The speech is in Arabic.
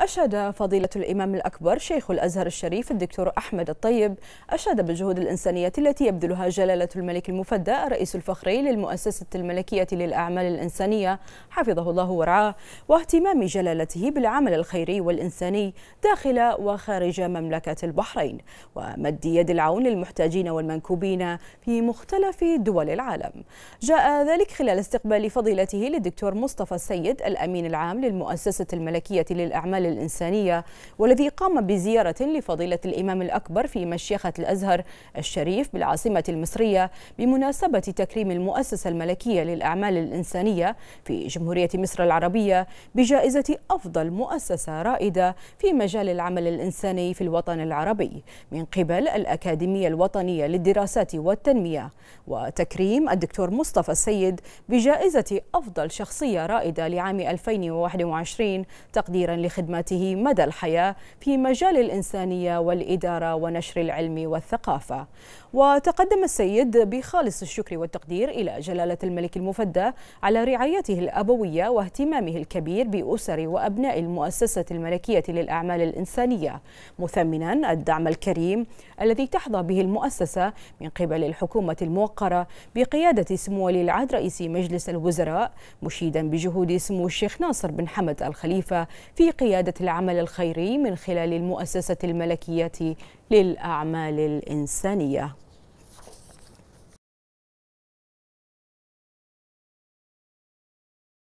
أشاد فضيلة الإمام الأكبر شيخ الأزهر الشريف الدكتور أحمد الطيب أشاد بالجهود الإنسانية التي يبذلها جلالة الملك المفدى الرئيس الفخري للمؤسسة الملكية للأعمال الإنسانية حفظه الله ورعاه واهتمام جلالته بالعمل الخيري والإنساني داخل وخارج مملكة البحرين ومد يد العون للمحتاجين والمنكوبين في مختلف دول العالم جاء ذلك خلال استقبال فضيلته للدكتور مصطفى السيد الأمين العام للمؤسسة الملكية للأعمال الإنسانية والذي قام بزيارة لفضيلة الإمام الأكبر في مشيخة الأزهر الشريف بالعاصمة المصرية بمناسبة تكريم المؤسسة الملكية للأعمال الإنسانية في جمهورية مصر العربية بجائزة أفضل مؤسسة رائدة في مجال العمل الإنساني في الوطن العربي من قبل الأكاديمية الوطنية للدراسات والتنمية وتكريم الدكتور مصطفى السيد بجائزة أفضل شخصية رائدة لعام 2021 تقديرا لخدمة خدماته مدى الحياة في مجال الإنسانية والإدارة ونشر العلم والثقافة وتقدم السيد بخالص الشكر والتقدير إلى جلالة الملك المفدى على رعايته الأبوية واهتمامه الكبير بأسر وأبناء المؤسسة الملكية للأعمال الإنسانية مثمنا الدعم الكريم الذي تحظى به المؤسسة من قبل الحكومة الموقرة بقيادة سمو ولي العهد رئيس مجلس الوزراء مشيدا بجهود سمو الشيخ ناصر بن حمد الخليفة في قيادة قيادة العمل الخيري من خلال المؤسسة الملكية للأعمال الإنسانية